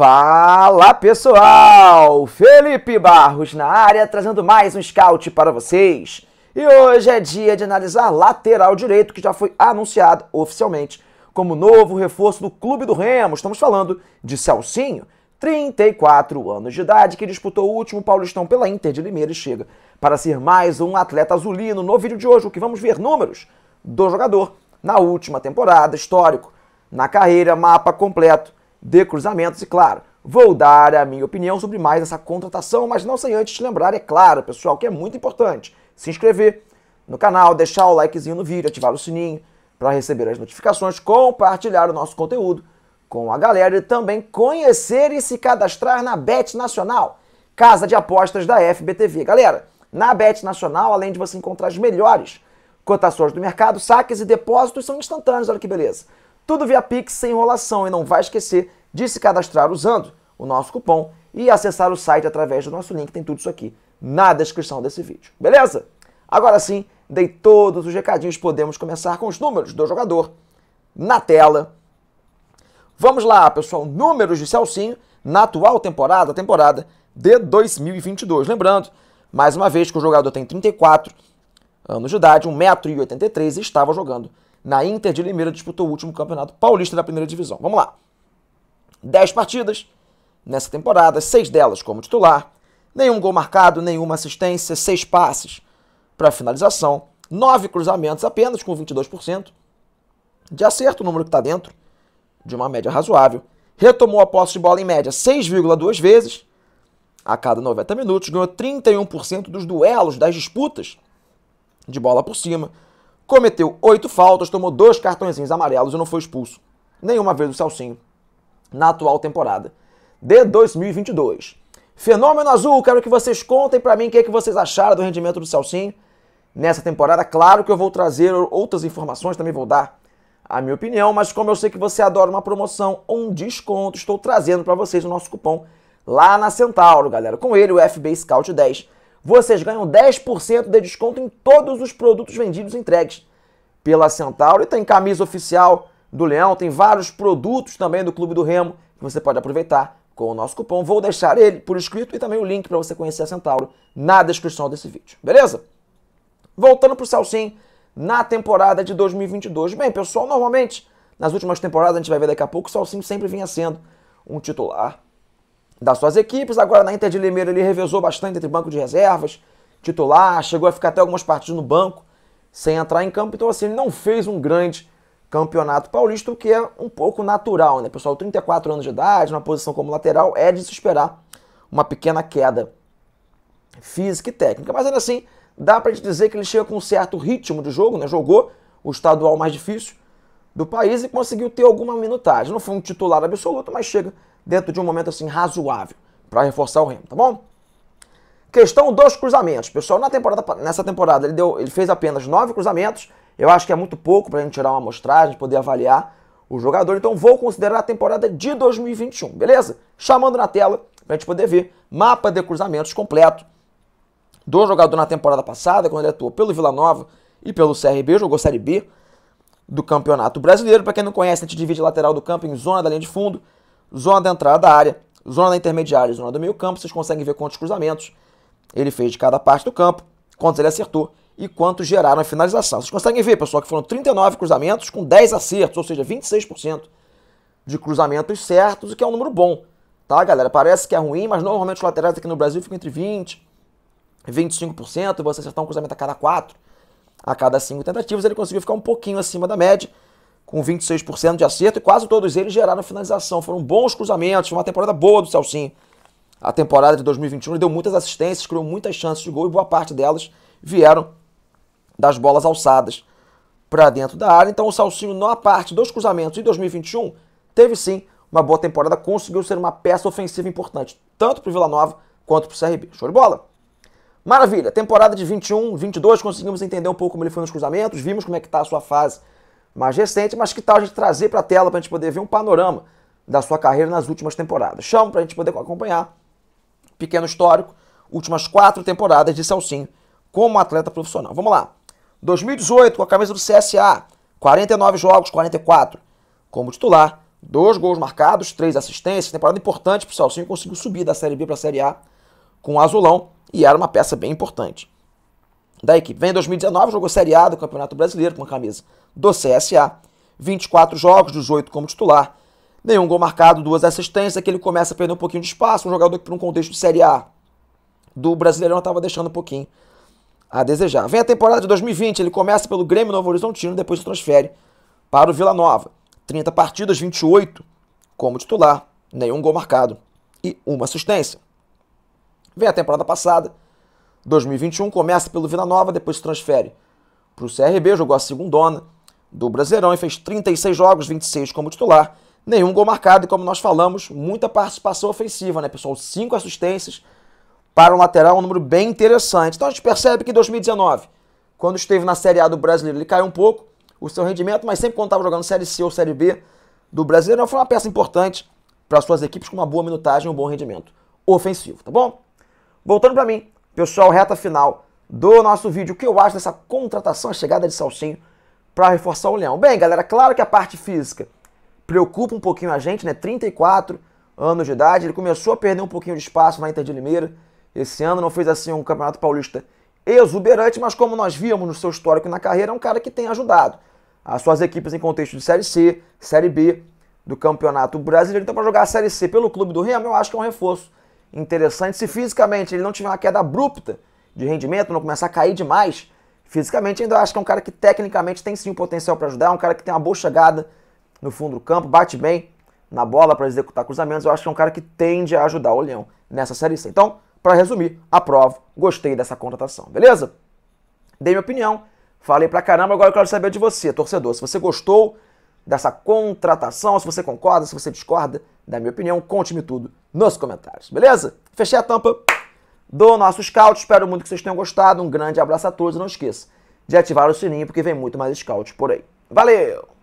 Fala pessoal! Felipe Barros na área trazendo mais um scout para vocês. E hoje é dia de analisar lateral direito que já foi anunciado oficialmente como novo reforço do Clube do Remo. Estamos falando de Celcinho, 34 anos de idade, que disputou o último Paulistão pela Inter de Limeira e chega para ser mais um atleta azulino. No vídeo de hoje, o que vamos ver números do jogador na última temporada, histórico, na carreira, mapa completo de cruzamentos. E claro, vou dar a minha opinião sobre mais essa contratação, mas não sem antes te lembrar, é claro, pessoal, que é muito importante se inscrever no canal, deixar o likezinho no vídeo, ativar o sininho para receber as notificações, compartilhar o nosso conteúdo com a galera e também conhecer e se cadastrar na Bet Nacional, casa de apostas da FBTV. Galera, na Bet Nacional, além de você encontrar as melhores cotações do mercado, saques e depósitos são instantâneos, olha que beleza. Tudo via Pix sem enrolação e não vai esquecer de se cadastrar usando o nosso cupom e acessar o site através do nosso link, tem tudo isso aqui na descrição desse vídeo. Beleza? Agora sim, dei todos os recadinhos, podemos começar com os números do jogador na tela. Vamos lá, pessoal, números de Celcinho na atual temporada, temporada de 2022. Lembrando, mais uma vez, que o jogador tem 34 anos de idade, 1,83m e estava jogando na Inter de Limeira, disputou o último campeonato paulista da primeira divisão. Vamos lá. 10 partidas nessa temporada, seis delas como titular, nenhum gol marcado, nenhuma assistência, seis passes para finalização, nove cruzamentos apenas com 22% de acerto, o número que está dentro de uma média razoável. Retomou a posse de bola em média 6,2 vezes a cada 90 minutos, ganhou 31% dos duelos das disputas de bola por cima, cometeu oito faltas, tomou dois cartõezinhos amarelos e não foi expulso. Nenhuma vez do Celcinho na atual temporada de 2022. Fenômeno Azul, quero que vocês contem para mim o que, é que vocês acharam do rendimento do Celcinho nessa temporada. Claro que eu vou trazer outras informações, também vou dar a minha opinião, mas como eu sei que você adora uma promoção, um desconto, estou trazendo para vocês o nosso cupom lá na Centauro, galera. Com ele, o FB Scout 10 vocês ganham 10% de desconto em todos os produtos vendidos e entregues pela Centauro. E tem camisa oficial do Leão, tem vários produtos também do Clube do Remo que você pode aproveitar com o nosso cupom. Vou deixar ele por escrito e também o link para você conhecer a Centauro na descrição desse vídeo, beleza? Voltando para o Celcim na temporada de 2022. Bem, pessoal, normalmente nas últimas temporadas, a gente vai ver daqui a pouco, o Celcim sempre vinha sendo um titular das suas equipes. Agora na Inter de Limeira ele revezou bastante entre banco de reservas, titular, chegou a ficar até algumas partidas no banco sem entrar em campo. Então assim, ele não fez um grande campeonato paulista, o que é um pouco natural, né? Pessoal, 34 anos de idade, na posição como lateral, é de se esperar uma pequena queda física e técnica. Mas ainda assim, dá pra gente dizer que ele chega com um certo ritmo de jogo, né? Jogou o estadual mais difícil do país e conseguiu ter alguma minutagem. Não foi um titular absoluto, mas chega dentro de um momento assim razoável para reforçar o Remo, tá bom? Questão dos cruzamentos. Pessoal, na temporada, nessa temporada ele, deu, ele fez apenas nove cruzamentos. Eu acho que é muito pouco para gente tirar uma amostragem, poder avaliar o jogador. Então vou considerar a temporada de 2021, beleza? Chamando na tela para a gente poder ver mapa de cruzamentos completo do jogador na temporada passada, quando ele atuou pelo Vila Nova e pelo CRB, jogou Série B do Campeonato Brasileiro. Para quem não conhece, a gente divide a lateral do campo em zona da linha de fundo zona da entrada da área, zona da intermediária, zona do meio campo, vocês conseguem ver quantos cruzamentos ele fez de cada parte do campo, quantos ele acertou e quantos geraram a finalização. Vocês conseguem ver, pessoal, que foram 39 cruzamentos com 10 acertos, ou seja, 26% de cruzamentos certos, o que é um número bom, tá, galera? Parece que é ruim, mas normalmente os laterais aqui no Brasil ficam entre 20 e 25%, e você acertar um cruzamento a cada 4, a cada 5 tentativas, ele conseguiu ficar um pouquinho acima da média, com 26% de acerto e quase todos eles geraram finalização. Foram bons cruzamentos, foi uma temporada boa do Celcinho. A temporada de 2021 deu muitas assistências, criou muitas chances de gol e boa parte delas vieram das bolas alçadas para dentro da área. Então o Salsinho, na parte dos cruzamentos em 2021, teve sim uma boa temporada, conseguiu ser uma peça ofensiva importante, tanto para o Vila Nova quanto para o CRB. Show de bola! Maravilha, temporada de 21, 22, conseguimos entender um pouco como ele foi nos cruzamentos, vimos como é que está a sua fase mais recente, mas que tal a gente trazer para a tela para a gente poder ver um panorama da sua carreira nas últimas temporadas. Chamo para a gente poder acompanhar. Pequeno histórico, últimas quatro temporadas de Celcinho como atleta profissional. Vamos lá. 2018, com a camisa do CSA, 49 jogos, 44 como titular, dois gols marcados, três assistências, temporada importante para o Celcinho, conseguiu subir da Série B para a Série A com o Azulão e era uma peça bem importante da equipe. Vem em 2019, jogou Série A do Campeonato Brasileiro com a camisa do CSA. 24 jogos, 18 como titular. Nenhum gol marcado, duas assistências. Aqui ele começa a perder um pouquinho de espaço. Um jogador que, por um contexto de Série A do Brasileirão, estava deixando um pouquinho a desejar. Vem a temporada de 2020, ele começa pelo Grêmio Novo Horizontino, depois se transfere para o Vila Nova. 30 partidas, 28 como titular, nenhum gol marcado e uma assistência. Vem a temporada passada, 2021 começa pelo Vila Nova, depois se transfere para o CRB, jogou a segundona do Brasileirão e fez 36 jogos, 26 como titular, nenhum gol marcado e como nós falamos, muita participação ofensiva, né, pessoal? Cinco assistências para o lateral, um número bem interessante. Então a gente percebe que em 2019, quando esteve na Série A do Brasileiro, ele caiu um pouco o seu rendimento, mas sempre quando estava jogando Série C ou Série B do Brasileirão, foi uma peça importante para suas equipes com uma boa minutagem e um bom rendimento ofensivo, tá bom? Voltando para mim, Pessoal, reta final do nosso vídeo. O que eu acho dessa contratação, a chegada de Salsinho para reforçar o Leão? Bem, galera, claro que a parte física preocupa um pouquinho a gente, né? 34 anos de idade, ele começou a perder um pouquinho de espaço na Inter de Limeira. Esse ano não fez assim um Campeonato Paulista exuberante, mas como nós víamos no seu histórico e na carreira, é um cara que tem ajudado as suas equipes em contexto de Série C, Série B do Campeonato Brasileiro. Então, para jogar a Série C pelo clube do Remo, eu acho que é um reforço interessante. Se fisicamente ele não tiver uma queda abrupta de rendimento, não começar a cair demais, fisicamente ainda acho que é um cara que tecnicamente tem sim o potencial para ajudar, é um cara que tem uma boa chegada no fundo do campo, bate bem na bola para executar cruzamentos, eu acho que é um cara que tende a ajudar o Leão nessa Série C. Então, para resumir, aprovo, gostei dessa contratação, beleza? Dei minha opinião, falei pra caramba, agora eu quero saber de você, torcedor, se você gostou dessa contratação, se você concorda, se você discorda da minha opinião, conte-me tudo nos comentários, beleza? Fechei a tampa do nosso scout. Espero muito que vocês tenham gostado. Um grande abraço a todos. Não esqueça de ativar o sininho porque vem muito mais scout por aí. Valeu!